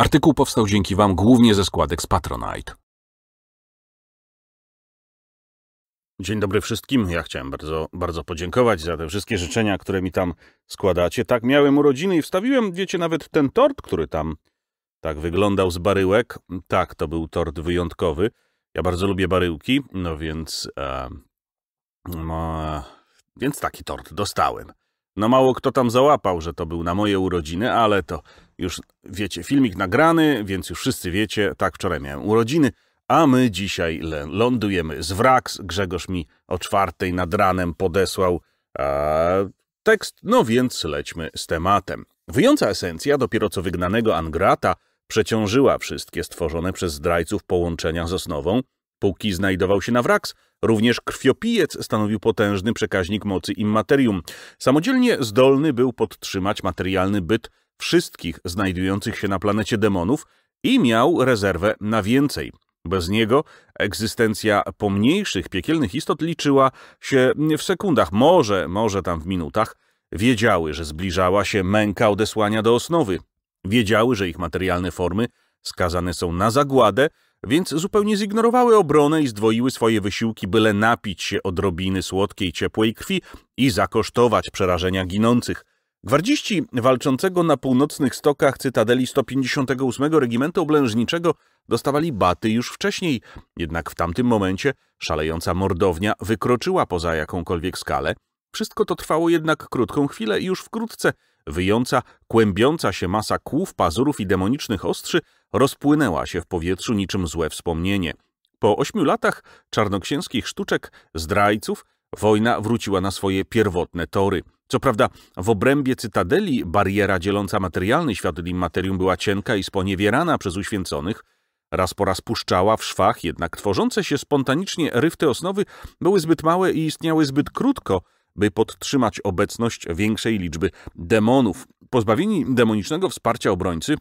Artykuł powstał dzięki Wam głównie ze składek z Patronite. Dzień dobry wszystkim. Ja chciałem bardzo, bardzo podziękować za te wszystkie życzenia, które mi tam składacie. Tak, miałem urodziny i wstawiłem, wiecie, nawet ten tort, który tam tak wyglądał z baryłek. Tak, to był tort wyjątkowy. Ja bardzo lubię baryłki, no więc... E, no, e, więc taki tort dostałem. No mało kto tam załapał, że to był na moje urodziny, ale to już wiecie, filmik nagrany, więc już wszyscy wiecie, tak wczoraj miałem urodziny, a my dzisiaj lądujemy z Wraks. Grzegorz mi o czwartej nad ranem podesłał a tekst, no więc lećmy z tematem. Wyjąca esencja dopiero co wygnanego Angrata przeciążyła wszystkie stworzone przez zdrajców połączenia z Osnową, Póki znajdował się na wraks, również krwiopijec stanowił potężny przekaźnik mocy immaterium. Samodzielnie zdolny był podtrzymać materialny byt wszystkich znajdujących się na planecie demonów i miał rezerwę na więcej. Bez niego egzystencja pomniejszych piekielnych istot liczyła się w sekundach, może, może tam w minutach. Wiedziały, że zbliżała się męka odesłania do osnowy. Wiedziały, że ich materialne formy skazane są na zagładę więc zupełnie zignorowały obronę i zdwoiły swoje wysiłki, byle napić się odrobiny słodkiej, ciepłej krwi i zakosztować przerażenia ginących. Gwardziści walczącego na północnych stokach Cytadeli 158 Regimentu Oblężniczego dostawali baty już wcześniej, jednak w tamtym momencie szalejąca mordownia wykroczyła poza jakąkolwiek skalę. Wszystko to trwało jednak krótką chwilę i już wkrótce Wyjąca, kłębiąca się masa kłów, pazurów i demonicznych ostrzy rozpłynęła się w powietrzu niczym złe wspomnienie. Po ośmiu latach czarnoksięskich sztuczek, zdrajców, wojna wróciła na swoje pierwotne tory. Co prawda w obrębie cytadeli bariera dzieląca materialny świat od immaterium była cienka i sponiewierana przez uświęconych, Raz po raz puszczała w szwach, jednak tworzące się spontanicznie ryfty osnowy były zbyt małe i istniały zbyt krótko, by podtrzymać obecność większej liczby demonów. Pozbawieni demonicznego wsparcia obrońcy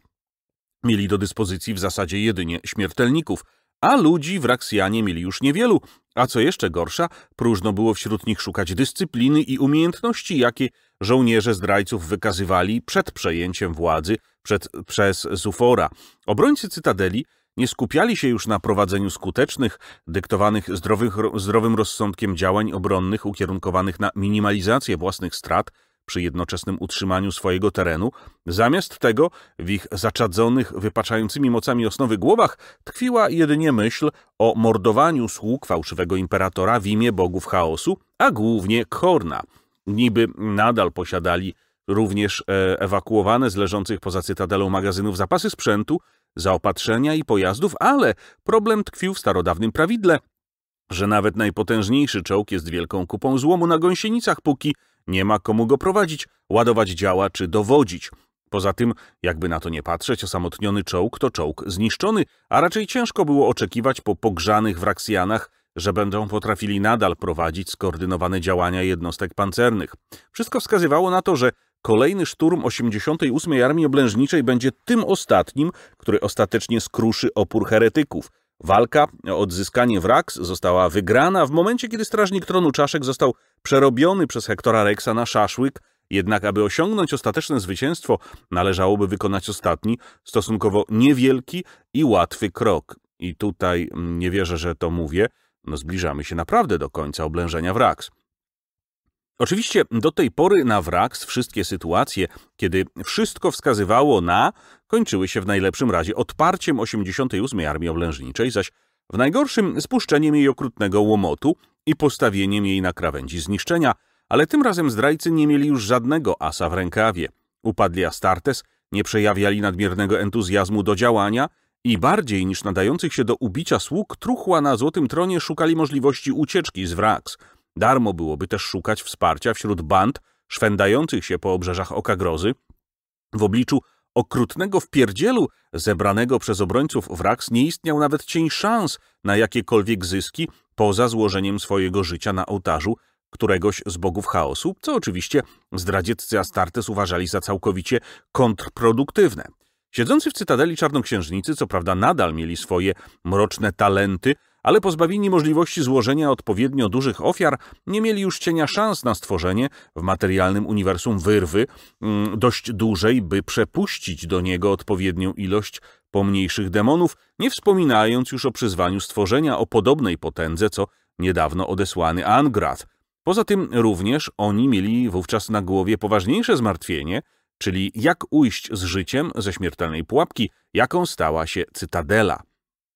mieli do dyspozycji w zasadzie jedynie śmiertelników, a ludzi w Raksjanie mieli już niewielu, a co jeszcze gorsza, próżno było wśród nich szukać dyscypliny i umiejętności, jakie żołnierze zdrajców wykazywali przed przejęciem władzy przed, przez Zufora. Obrońcy Cytadeli nie skupiali się już na prowadzeniu skutecznych, dyktowanych zdrowych, zdrowym rozsądkiem działań obronnych ukierunkowanych na minimalizację własnych strat przy jednoczesnym utrzymaniu swojego terenu, zamiast tego w ich zaczadzonych, wypaczającymi mocami osnowy głowach tkwiła jedynie myśl o mordowaniu sług fałszywego imperatora w imię bogów chaosu, a głównie Korna. Niby nadal posiadali również e, ewakuowane z leżących poza cytadelą magazynów zapasy sprzętu, zaopatrzenia i pojazdów, ale problem tkwił w starodawnym prawidle, że nawet najpotężniejszy czołg jest wielką kupą złomu na gąsienicach, póki nie ma komu go prowadzić, ładować działa czy dowodzić. Poza tym, jakby na to nie patrzeć, osamotniony czołg to czołg zniszczony, a raczej ciężko było oczekiwać po pogrzanych wraksjanach, że będą potrafili nadal prowadzić skoordynowane działania jednostek pancernych. Wszystko wskazywało na to, że Kolejny szturm 88. Armii Oblężniczej będzie tym ostatnim, który ostatecznie skruszy opór heretyków. Walka o odzyskanie Wrax została wygrana w momencie, kiedy strażnik tronu Czaszek został przerobiony przez Hektora Rexa na szaszłyk, jednak aby osiągnąć ostateczne zwycięstwo, należałoby wykonać ostatni, stosunkowo niewielki i łatwy krok. I tutaj mm, nie wierzę, że to mówię, no zbliżamy się naprawdę do końca oblężenia Wrax. Oczywiście do tej pory na wraks wszystkie sytuacje, kiedy wszystko wskazywało na, kończyły się w najlepszym razie odparciem 88 Armii Oblężniczej, zaś w najgorszym spuszczeniem jej okrutnego łomotu i postawieniem jej na krawędzi zniszczenia, ale tym razem zdrajcy nie mieli już żadnego asa w rękawie. Upadli Astartes, nie przejawiali nadmiernego entuzjazmu do działania i bardziej niż nadających się do ubicia sług truchła na Złotym Tronie szukali możliwości ucieczki z wraks – Darmo byłoby też szukać wsparcia wśród band szwendających się po obrzeżach Oka Grozy, w obliczu okrutnego wpierdzielu zebranego przez obrońców wraks nie istniał nawet cień szans na jakiekolwiek zyski poza złożeniem swojego życia na ołtarzu któregoś z bogów chaosu, co oczywiście zdradzieccy Astartes uważali za całkowicie kontrproduktywne. Siedzący w Cytadeli Czarnoksiężnicy co prawda nadal mieli swoje mroczne talenty, ale pozbawieni możliwości złożenia odpowiednio dużych ofiar, nie mieli już cienia szans na stworzenie w materialnym uniwersum wyrwy mm, dość dużej, by przepuścić do niego odpowiednią ilość pomniejszych demonów, nie wspominając już o przyzwaniu stworzenia o podobnej potędze, co niedawno odesłany Angrath. Poza tym również oni mieli wówczas na głowie poważniejsze zmartwienie, czyli jak ujść z życiem ze śmiertelnej pułapki, jaką stała się Cytadela.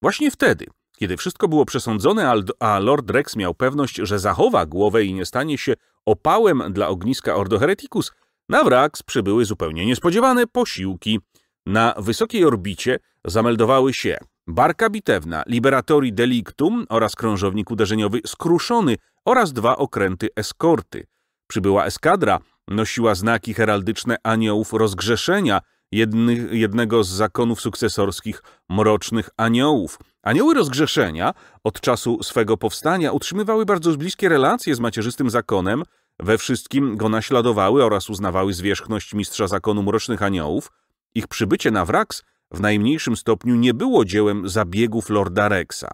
Właśnie wtedy kiedy wszystko było przesądzone, a Lord Rex miał pewność, że zachowa głowę i nie stanie się opałem dla ogniska Ordo Hereticus, na Wrax przybyły zupełnie niespodziewane posiłki. Na wysokiej orbicie zameldowały się barka bitewna, liberatori delictum oraz krążownik uderzeniowy skruszony oraz dwa okręty eskorty. Przybyła eskadra, nosiła znaki heraldyczne aniołów rozgrzeszenia – jednego z zakonów sukcesorskich mrocznych aniołów. Anioły rozgrzeszenia od czasu swego powstania utrzymywały bardzo bliskie relacje z macierzystym zakonem, we wszystkim go naśladowały oraz uznawały zwierzchność mistrza zakonu mrocznych aniołów. Ich przybycie na Wrax w najmniejszym stopniu nie było dziełem zabiegów Lorda Rexa.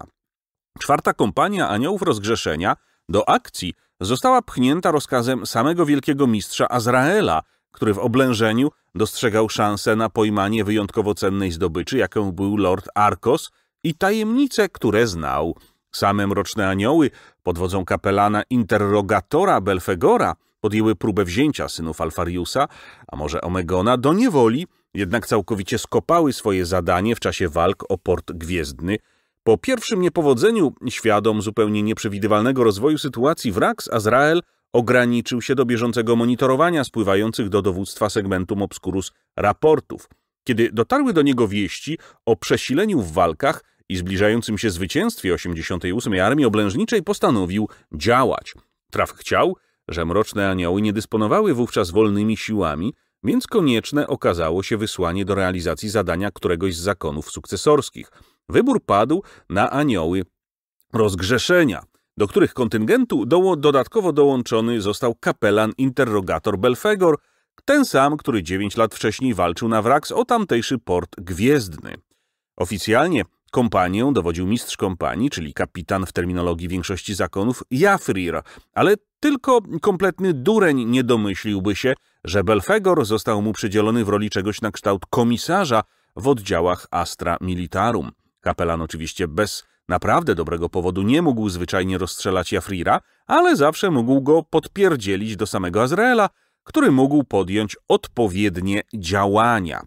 Czwarta kompania aniołów rozgrzeszenia do akcji została pchnięta rozkazem samego wielkiego mistrza Azraela – który w oblężeniu dostrzegał szansę na pojmanie wyjątkowo cennej zdobyczy, jaką był lord Arkos i tajemnice, które znał. Same mroczne anioły pod wodzą kapelana interrogatora Belfegora podjęły próbę wzięcia synów Alfariusa, a może Omegona, do niewoli, jednak całkowicie skopały swoje zadanie w czasie walk o Port Gwiezdny. Po pierwszym niepowodzeniu, świadom zupełnie nieprzewidywalnego rozwoju sytuacji, wrak z Azrael – ograniczył się do bieżącego monitorowania spływających do dowództwa segmentum obscurus raportów. Kiedy dotarły do niego wieści o przesileniu w walkach i zbliżającym się zwycięstwie 88. Armii Oblężniczej, postanowił działać. Traf chciał, że mroczne anioły nie dysponowały wówczas wolnymi siłami, więc konieczne okazało się wysłanie do realizacji zadania któregoś z zakonów sukcesorskich. Wybór padł na anioły rozgrzeszenia – do których kontyngentu do, dodatkowo dołączony został kapelan interrogator Belfegor, ten sam, który 9 lat wcześniej walczył na Wraks o tamtejszy port Gwiezdny. Oficjalnie kompanią dowodził mistrz kompanii, czyli kapitan w terminologii większości zakonów, Jafrir, ale tylko kompletny dureń nie domyśliłby się, że Belfegor został mu przydzielony w roli czegoś na kształt komisarza w oddziałach Astra Militarum. Kapelan oczywiście bez Naprawdę dobrego powodu nie mógł zwyczajnie rozstrzelać Jafrira, ale zawsze mógł go podpierdzielić do samego Azraela, który mógł podjąć odpowiednie działania.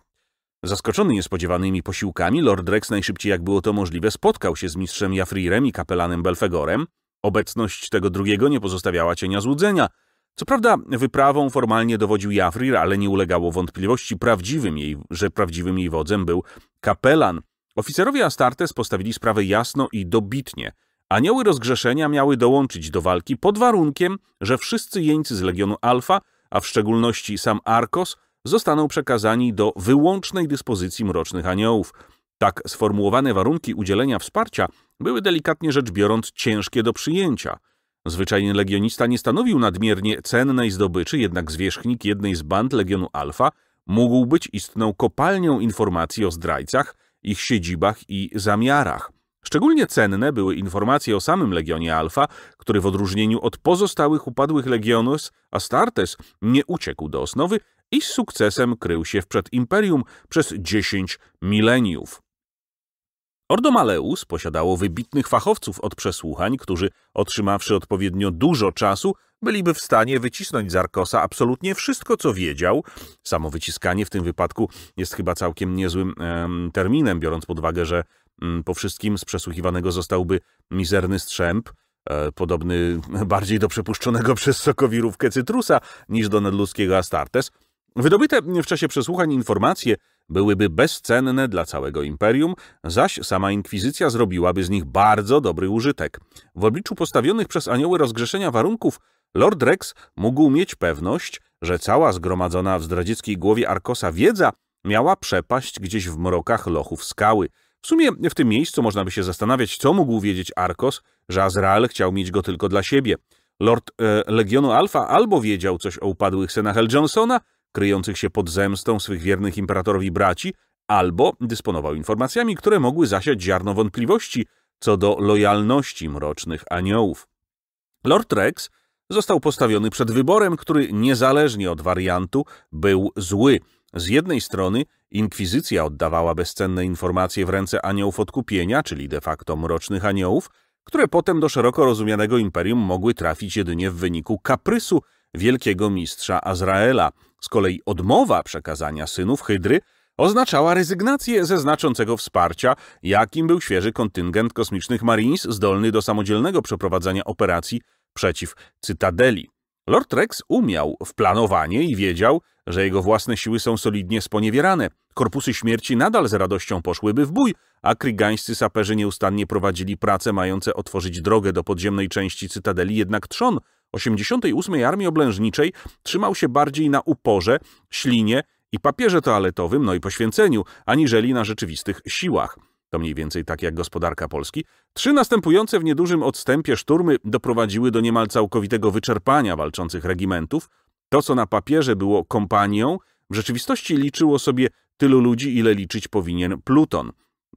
Zaskoczony niespodziewanymi posiłkami, Lord Rex najszybciej jak było to możliwe spotkał się z mistrzem Jafrirem i kapelanem Belfegorem. Obecność tego drugiego nie pozostawiała cienia złudzenia. Co prawda wyprawą formalnie dowodził Jafrir, ale nie ulegało wątpliwości prawdziwym jej, że prawdziwym jej wodzem był kapelan, Oficerowie Astartes postawili sprawę jasno i dobitnie. Anioły rozgrzeszenia miały dołączyć do walki pod warunkiem, że wszyscy jeńcy z Legionu Alfa, a w szczególności sam Arkos, zostaną przekazani do wyłącznej dyspozycji Mrocznych Aniołów. Tak sformułowane warunki udzielenia wsparcia były delikatnie rzecz biorąc ciężkie do przyjęcia. Zwyczajny legionista nie stanowił nadmiernie cennej zdobyczy, jednak zwierzchnik jednej z band Legionu Alfa mógł być istną kopalnią informacji o zdrajcach, ich siedzibach i zamiarach. Szczególnie cenne były informacje o samym Legionie Alfa, który w odróżnieniu od pozostałych upadłych Legionus Astartes nie uciekł do osnowy i z sukcesem krył się przed Imperium przez 10 mileniów. Ordomaleus posiadało wybitnych fachowców od przesłuchań, którzy, otrzymawszy odpowiednio dużo czasu, byliby w stanie wycisnąć z Arkosa absolutnie wszystko, co wiedział. Samo wyciskanie w tym wypadku jest chyba całkiem niezłym terminem, biorąc pod uwagę, że mm, po wszystkim z przesłuchiwanego zostałby mizerny strzęp, e, podobny bardziej do przepuszczonego przez sokowirówkę cytrusa niż do nadludzkiego Astartes. Wydobyte w czasie przesłuchań informacje byłyby bezcenne dla całego imperium, zaś sama inkwizycja zrobiłaby z nich bardzo dobry użytek. W obliczu postawionych przez anioły rozgrzeszenia warunków, Lord Rex mógł mieć pewność, że cała zgromadzona w zdradzieckiej głowie Arkosa wiedza miała przepaść gdzieś w mrokach lochów skały. W sumie w tym miejscu można by się zastanawiać, co mógł wiedzieć Arkos, że Azrael chciał mieć go tylko dla siebie. Lord e, Legionu Alfa albo wiedział coś o upadłych synach El Johnsona, kryjących się pod zemstą swych wiernych imperatorowi braci, albo dysponował informacjami, które mogły zasiać ziarno wątpliwości co do lojalności mrocznych aniołów. Lord Rex został postawiony przed wyborem, który niezależnie od wariantu był zły. Z jednej strony inkwizycja oddawała bezcenne informacje w ręce aniołów odkupienia, czyli de facto mrocznych aniołów, które potem do szeroko rozumianego imperium mogły trafić jedynie w wyniku kaprysu wielkiego mistrza Azraela. Z kolei odmowa przekazania synów Hydry oznaczała rezygnację ze znaczącego wsparcia, jakim był świeży kontyngent kosmicznych Marines zdolny do samodzielnego przeprowadzania operacji przeciw Cytadeli. Lord Rex umiał w planowanie i wiedział, że jego własne siły są solidnie sponiewierane. Korpusy śmierci nadal z radością poszłyby w bój, a krygańscy saperzy nieustannie prowadzili prace mające otworzyć drogę do podziemnej części Cytadeli, jednak trzon 88. Armii Oblężniczej trzymał się bardziej na uporze, ślinie i papierze toaletowym, no i poświęceniu, aniżeli na rzeczywistych siłach. To mniej więcej tak jak gospodarka Polski. Trzy następujące w niedużym odstępie szturmy doprowadziły do niemal całkowitego wyczerpania walczących regimentów. To, co na papierze było kompanią, w rzeczywistości liczyło sobie tylu ludzi, ile liczyć powinien Pluton.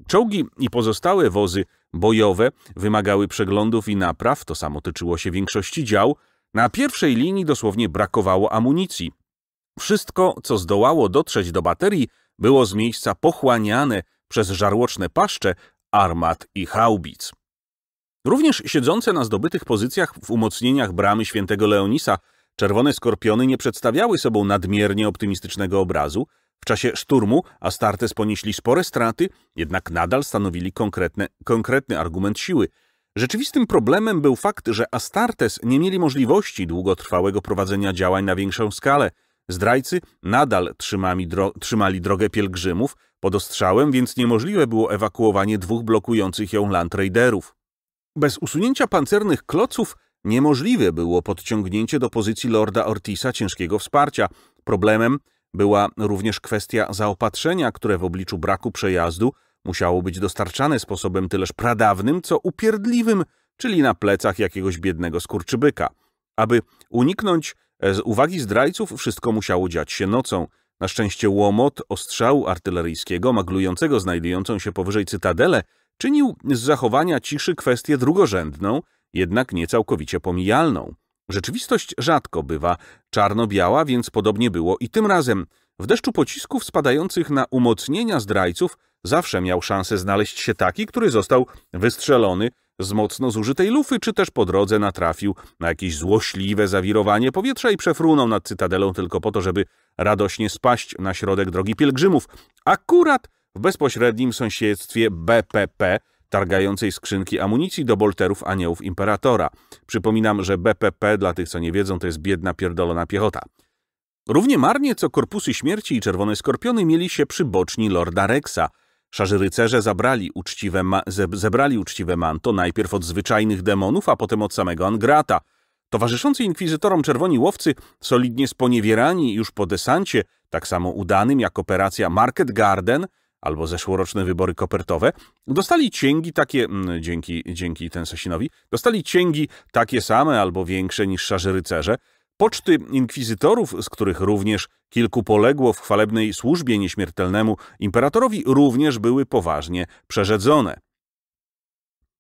Czołgi i pozostałe wozy bojowe wymagały przeglądów i napraw, to samo tyczyło się większości dział, na pierwszej linii dosłownie brakowało amunicji. Wszystko, co zdołało dotrzeć do baterii, było z miejsca pochłaniane przez żarłoczne paszcze armat i haubic. Również siedzące na zdobytych pozycjach w umocnieniach bramy świętego Leonisa czerwone skorpiony nie przedstawiały sobą nadmiernie optymistycznego obrazu, w czasie szturmu Astartes ponieśli spore straty, jednak nadal stanowili konkretny argument siły. Rzeczywistym problemem był fakt, że Astartes nie mieli możliwości długotrwałego prowadzenia działań na większą skalę. Zdrajcy nadal trzymali, dro trzymali drogę pielgrzymów pod ostrzałem, więc niemożliwe było ewakuowanie dwóch blokujących ją Land Raiderów. Bez usunięcia pancernych kloców niemożliwe było podciągnięcie do pozycji lorda Ortisa ciężkiego wsparcia. Problemem była również kwestia zaopatrzenia, które w obliczu braku przejazdu musiało być dostarczane sposobem tyleż pradawnym, co upierdliwym, czyli na plecach jakiegoś biednego skurczybyka. Aby uniknąć e, z uwagi zdrajców, wszystko musiało dziać się nocą. Na szczęście łomot ostrzału artyleryjskiego, maglującego znajdującą się powyżej cytadele, czynił z zachowania ciszy kwestię drugorzędną, jednak nie całkowicie pomijalną. Rzeczywistość rzadko bywa czarno-biała, więc podobnie było i tym razem. W deszczu pocisków spadających na umocnienia zdrajców zawsze miał szansę znaleźć się taki, który został wystrzelony z mocno zużytej lufy, czy też po drodze natrafił na jakieś złośliwe zawirowanie powietrza i przefrunął nad cytadelą tylko po to, żeby radośnie spaść na środek drogi pielgrzymów. Akurat w bezpośrednim sąsiedztwie BPP targającej skrzynki amunicji do bolterów aniołów imperatora. Przypominam, że BPP, dla tych co nie wiedzą, to jest biedna pierdolona piechota. Równie marnie co Korpusy Śmierci i Czerwone Skorpiony mieli się przyboczni Lorda Rexa. Szarzy rycerze zabrali uczciwe ze zebrali uczciwe manto najpierw od zwyczajnych demonów, a potem od samego Angrata. Towarzyszący inkwizytorom czerwoni łowcy, solidnie sponiewierani już po desancie, tak samo udanym jak operacja Market Garden – albo zeszłoroczne wybory kopertowe, dostali cięgi takie, mm, dzięki, dzięki Sasinowi, dostali cięgi takie same albo większe niż szarzy rycerze, Poczty inkwizytorów, z których również kilku poległo w chwalebnej służbie nieśmiertelnemu imperatorowi, również były poważnie przerzedzone.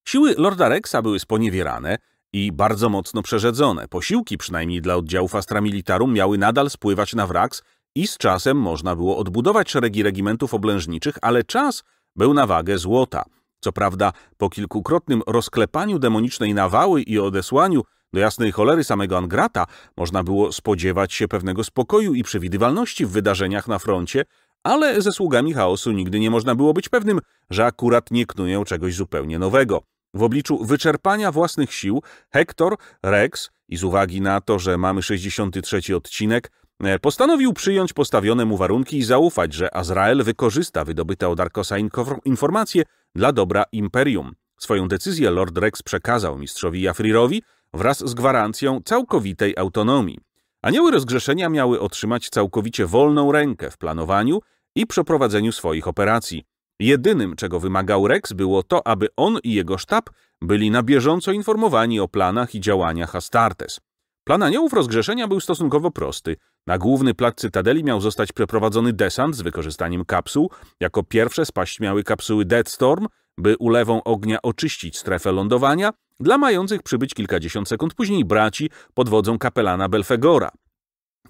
Siły Lorda Rexa były sponiewierane i bardzo mocno przerzedzone. Posiłki, przynajmniej dla oddziałów Astra Militarum, miały nadal spływać na Wrax i z czasem można było odbudować szeregi regimentów oblężniczych, ale czas był na wagę złota. Co prawda, po kilkukrotnym rozklepaniu demonicznej nawały i odesłaniu do jasnej cholery samego Angrata można było spodziewać się pewnego spokoju i przewidywalności w wydarzeniach na froncie, ale ze sługami chaosu nigdy nie można było być pewnym, że akurat nie knują czegoś zupełnie nowego. W obliczu wyczerpania własnych sił Hector, Rex i z uwagi na to, że mamy 63 odcinek, E, postanowił przyjąć postawione mu warunki i zaufać, że Azrael wykorzysta wydobyte od Arkosa informacje dla dobra Imperium. Swoją decyzję Lord Rex przekazał mistrzowi Jafrirowi wraz z gwarancją całkowitej autonomii. Anioły rozgrzeszenia miały otrzymać całkowicie wolną rękę w planowaniu i przeprowadzeniu swoich operacji. Jedynym, czego wymagał Rex, było to, aby on i jego sztab byli na bieżąco informowani o planach i działaniach Astartes. Plan aniołów rozgrzeszenia był stosunkowo prosty – na główny plac Cytadeli miał zostać przeprowadzony desant z wykorzystaniem kapsuł. Jako pierwsze spaść miały kapsuły Deadstorm, by ulewą ognia oczyścić strefę lądowania, dla mających przybyć kilkadziesiąt sekund później braci pod wodzą kapelana Belfegora.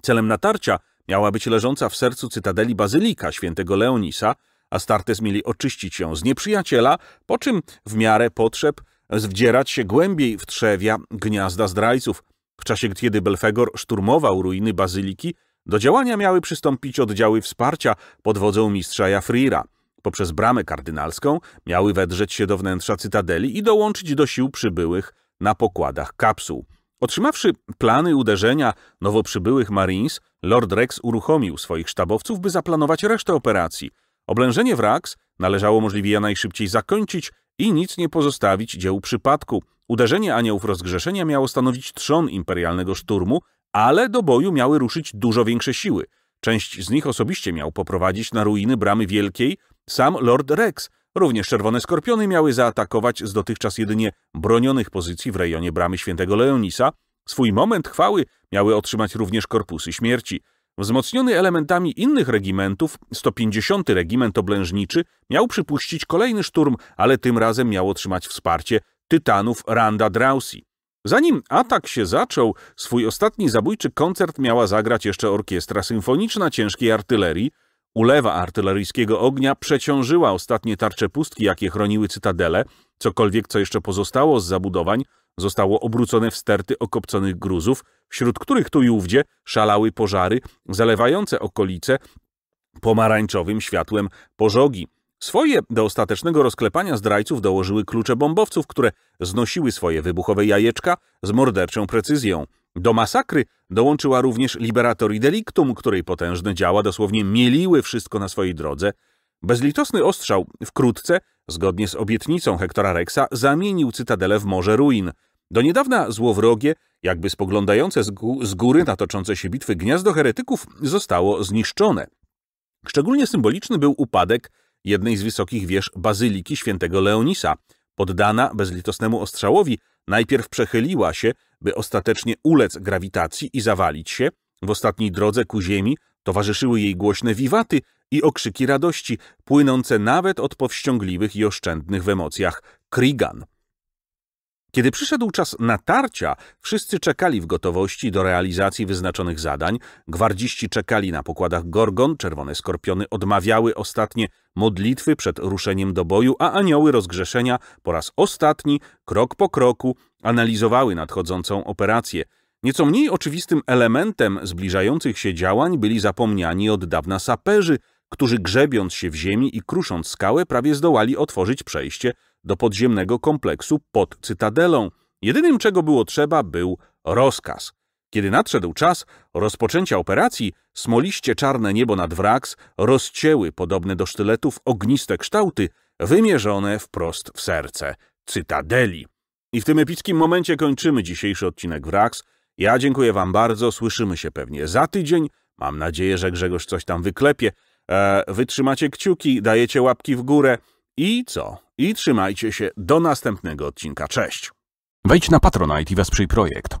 Celem natarcia miała być leżąca w sercu Cytadeli Bazylika świętego Leonisa, a Startes mieli oczyścić ją z nieprzyjaciela, po czym w miarę potrzeb wdzierać się głębiej w trzewia gniazda zdrajców – w czasie, kiedy Belfegor szturmował ruiny bazyliki, do działania miały przystąpić oddziały wsparcia pod wodzą mistrza Jafrira. Poprzez bramę kardynalską miały wedrzeć się do wnętrza cytadeli i dołączyć do sił przybyłych na pokładach kapsuł. Otrzymawszy plany uderzenia nowo przybyłych Marines, Lord Rex uruchomił swoich sztabowców, by zaplanować resztę operacji. Oblężenie Wrax należało możliwie najszybciej zakończyć, i nic nie pozostawić dzieł przypadku. Uderzenie aniołów rozgrzeszenia miało stanowić trzon imperialnego szturmu, ale do boju miały ruszyć dużo większe siły. Część z nich osobiście miał poprowadzić na ruiny Bramy Wielkiej sam Lord Rex. Również czerwone skorpiony miały zaatakować z dotychczas jedynie bronionych pozycji w rejonie Bramy Świętego Leonisa. Swój moment chwały miały otrzymać również korpusy śmierci. Wzmocniony elementami innych regimentów, 150. Regiment Oblężniczy miał przypuścić kolejny szturm, ale tym razem miał otrzymać wsparcie tytanów Randa Drausi. Zanim atak się zaczął, swój ostatni zabójczy koncert miała zagrać jeszcze orkiestra symfoniczna ciężkiej artylerii. Ulewa artyleryjskiego ognia przeciążyła ostatnie tarcze pustki, jakie chroniły cytadele. Cokolwiek, co jeszcze pozostało z zabudowań, zostało obrócone w sterty okopconych gruzów, wśród których tu i ówdzie szalały pożary zalewające okolice pomarańczowym światłem pożogi. Swoje do ostatecznego rozklepania zdrajców dołożyły klucze bombowców, które znosiły swoje wybuchowe jajeczka z morderczą precyzją. Do masakry dołączyła również Liberatori Delictum, której potężne działa dosłownie mieliły wszystko na swojej drodze, Bezlitosny ostrzał wkrótce, zgodnie z obietnicą Hektora Rexa, zamienił Cytadelę w morze ruin. Do niedawna złowrogie, jakby spoglądające z góry na toczące się bitwy gniazdo heretyków zostało zniszczone. Szczególnie symboliczny był upadek jednej z wysokich wież Bazyliki Świętego Leonisa. Poddana bezlitosnemu ostrzałowi, najpierw przechyliła się, by ostatecznie ulec grawitacji i zawalić się. W ostatniej drodze ku ziemi towarzyszyły jej głośne wiwaty, i okrzyki radości, płynące nawet od powściągliwych i oszczędnych w emocjach Krigan. Kiedy przyszedł czas natarcia, wszyscy czekali w gotowości do realizacji wyznaczonych zadań, gwardziści czekali na pokładach Gorgon, czerwone skorpiony odmawiały ostatnie modlitwy przed ruszeniem do boju, a anioły rozgrzeszenia po raz ostatni, krok po kroku, analizowały nadchodzącą operację. Nieco mniej oczywistym elementem zbliżających się działań byli zapomniani od dawna saperzy – którzy grzebiąc się w ziemi i krusząc skałę prawie zdołali otworzyć przejście do podziemnego kompleksu pod cytadelą. Jedynym czego było trzeba był rozkaz. Kiedy nadszedł czas rozpoczęcia operacji, smoliście czarne niebo nad Wrax rozcięły podobne do sztyletów ogniste kształty wymierzone wprost w serce cytadeli. I w tym epickim momencie kończymy dzisiejszy odcinek Wrax. Ja dziękuję Wam bardzo, słyszymy się pewnie za tydzień. Mam nadzieję, że Grzegorz coś tam wyklepie. E, wytrzymacie kciuki, dajecie łapki w górę i co? I trzymajcie się do następnego odcinka. Cześć! Wejdź na Patronite i wesprzyj projekt.